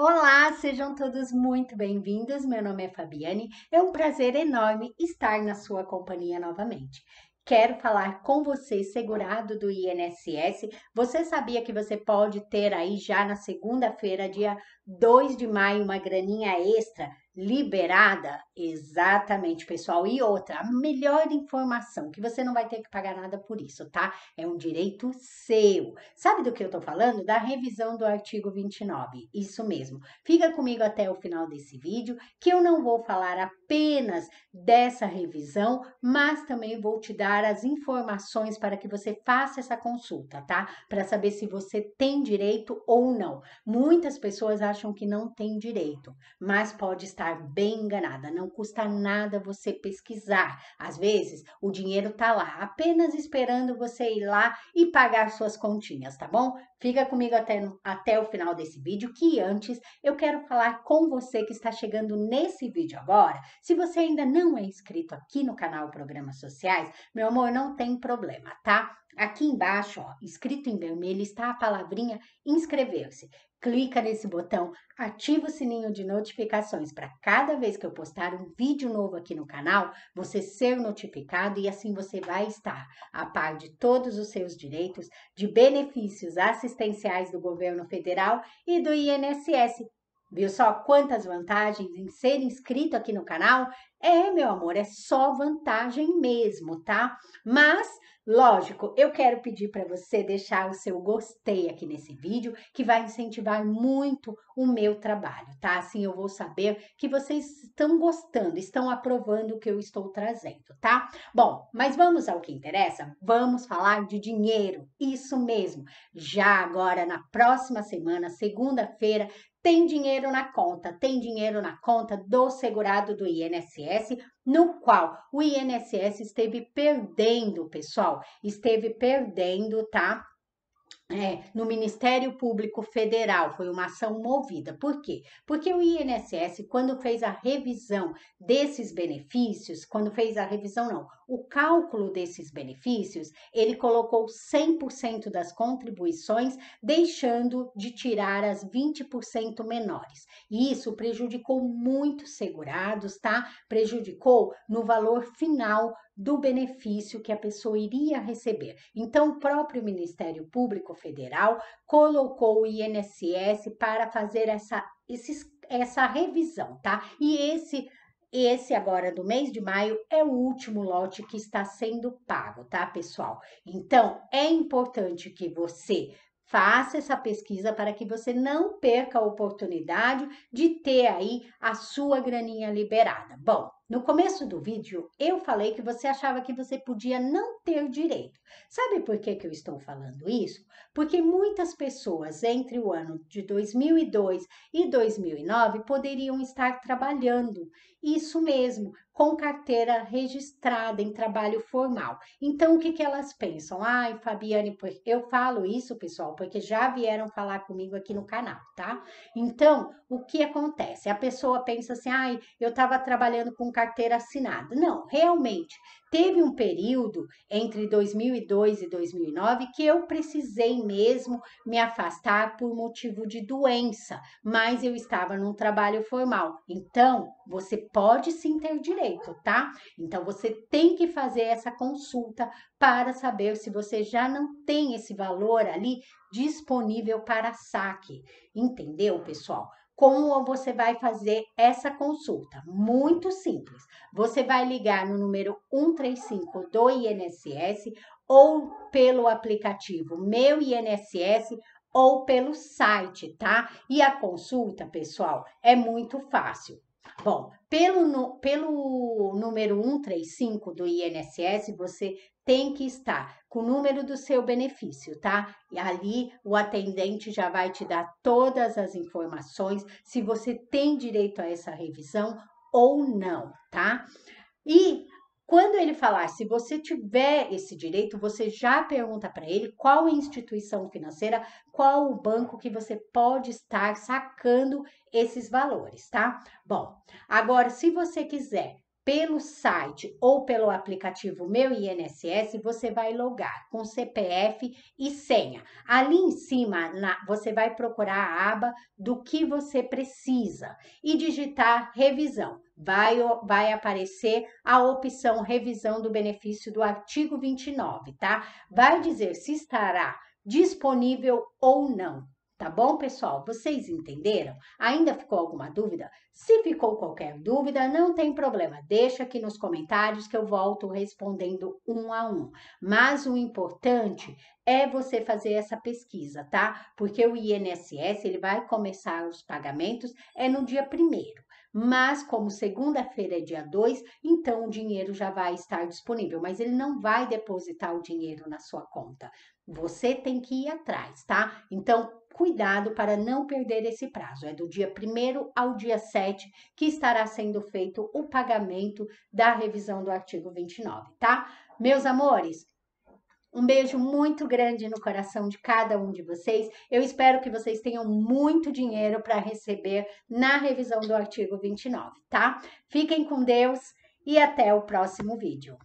Olá, sejam todos muito bem-vindos. Meu nome é Fabiane. É um prazer enorme estar na sua companhia novamente. Quero falar com você, segurado do INSS. Você sabia que você pode ter aí já na segunda-feira, dia 2 de maio, uma graninha extra liberada. Exatamente, pessoal. E outra, a melhor informação, que você não vai ter que pagar nada por isso, tá? É um direito seu. Sabe do que eu tô falando? Da revisão do artigo 29. Isso mesmo. Fica comigo até o final desse vídeo, que eu não vou falar apenas dessa revisão, mas também vou te dar as informações para que você faça essa consulta, tá? Para saber se você tem direito ou não. Muitas pessoas acham que não tem direito, mas pode estar estar bem enganada. Não custa nada você pesquisar. Às vezes, o dinheiro tá lá, apenas esperando você ir lá e pagar suas continhas, tá bom? Fica comigo até, até o final desse vídeo, que antes eu quero falar com você que está chegando nesse vídeo agora. Se você ainda não é inscrito aqui no canal Programas Sociais, meu amor, não tem problema, tá? Aqui embaixo, ó, escrito em vermelho, está a palavrinha inscrever-se. Clica nesse botão, ativa o sininho de notificações para cada vez que eu postar um vídeo novo aqui no canal, você ser notificado e assim você vai estar a par de todos os seus direitos, de benefícios assistenciais do governo federal e do INSS. Viu só quantas vantagens em ser inscrito aqui no canal? É, meu amor, é só vantagem mesmo, tá? Mas Lógico, eu quero pedir para você deixar o seu gostei aqui nesse vídeo, que vai incentivar muito o meu trabalho, tá? Assim eu vou saber que vocês estão gostando, estão aprovando o que eu estou trazendo, tá? Bom, mas vamos ao que interessa? Vamos falar de dinheiro, isso mesmo. Já agora, na próxima semana, segunda-feira, tem dinheiro na conta, tem dinheiro na conta do segurado do INSS no qual o INSS esteve perdendo, pessoal, esteve perdendo, tá? é, no Ministério Público Federal, foi uma ação movida. Por quê? Porque o INSS, quando fez a revisão desses benefícios, quando fez a revisão, não, o cálculo desses benefícios, ele colocou 100% das contribuições, deixando de tirar as 20% menores. E isso prejudicou muito segurados, tá? Prejudicou no valor final do benefício que a pessoa iria receber. Então, o próprio Ministério Público Federal colocou o INSS para fazer essa, esses, essa revisão, tá? E esse esse agora do mês de maio é o último lote que está sendo pago, tá, pessoal? Então, é importante que você Faça essa pesquisa para que você não perca a oportunidade de ter aí a sua graninha liberada. Bom, no começo do vídeo, eu falei que você achava que você podia não ter direito. Sabe por que, que eu estou falando isso? Porque muitas pessoas entre o ano de 2002 e 2009 poderiam estar trabalhando, isso mesmo, com carteira registrada em trabalho formal. Então, o que, que elas pensam? Ai, Fabiane, eu falo isso, pessoal, porque já vieram falar comigo aqui no canal, tá? Então, o que acontece? A pessoa pensa assim, ai, eu estava trabalhando com carteira assinada. Não, realmente, teve um período entre 2002 e 2009 que eu precisei mesmo me afastar por motivo de doença, mas eu estava num trabalho formal. Então, você pode sim ter direito, tá? Então, você tem que fazer essa consulta para saber se você já não tem esse valor ali disponível para saque. Entendeu, pessoal? Como você vai fazer essa consulta? Muito simples. Você vai ligar no número 135 do INSS ou pelo aplicativo Meu INSS ou pelo site, tá? E a consulta, pessoal, é muito fácil. Bom, pelo, pelo número 135 do INSS, você tem que estar com o número do seu benefício, tá? E ali o atendente já vai te dar todas as informações se você tem direito a essa revisão ou não, tá? E quando ele falar, se você tiver esse direito, você já pergunta para ele qual instituição financeira, qual o banco que você pode estar sacando esses valores, tá? Bom, agora, se você quiser pelo site ou pelo aplicativo Meu INSS, você vai logar com CPF e senha. Ali em cima, na, você vai procurar a aba do que você precisa e digitar revisão. Vai, vai aparecer a opção revisão do benefício do artigo 29, tá? Vai dizer se estará disponível ou não. Tá bom, pessoal? Vocês entenderam? Ainda ficou alguma dúvida? Se ficou qualquer dúvida, não tem problema. Deixa aqui nos comentários que eu volto respondendo um a um. Mas o importante é você fazer essa pesquisa, tá? Porque o INSS ele vai começar os pagamentos é no dia primeiro. Mas, como segunda-feira é dia 2, então o dinheiro já vai estar disponível, mas ele não vai depositar o dinheiro na sua conta. Você tem que ir atrás, tá? Então, cuidado para não perder esse prazo. É do dia 1 ao dia 7 que estará sendo feito o pagamento da revisão do artigo 29, tá? Meus amores, um beijo muito grande no coração de cada um de vocês. Eu espero que vocês tenham muito dinheiro para receber na revisão do artigo 29, tá? Fiquem com Deus e até o próximo vídeo.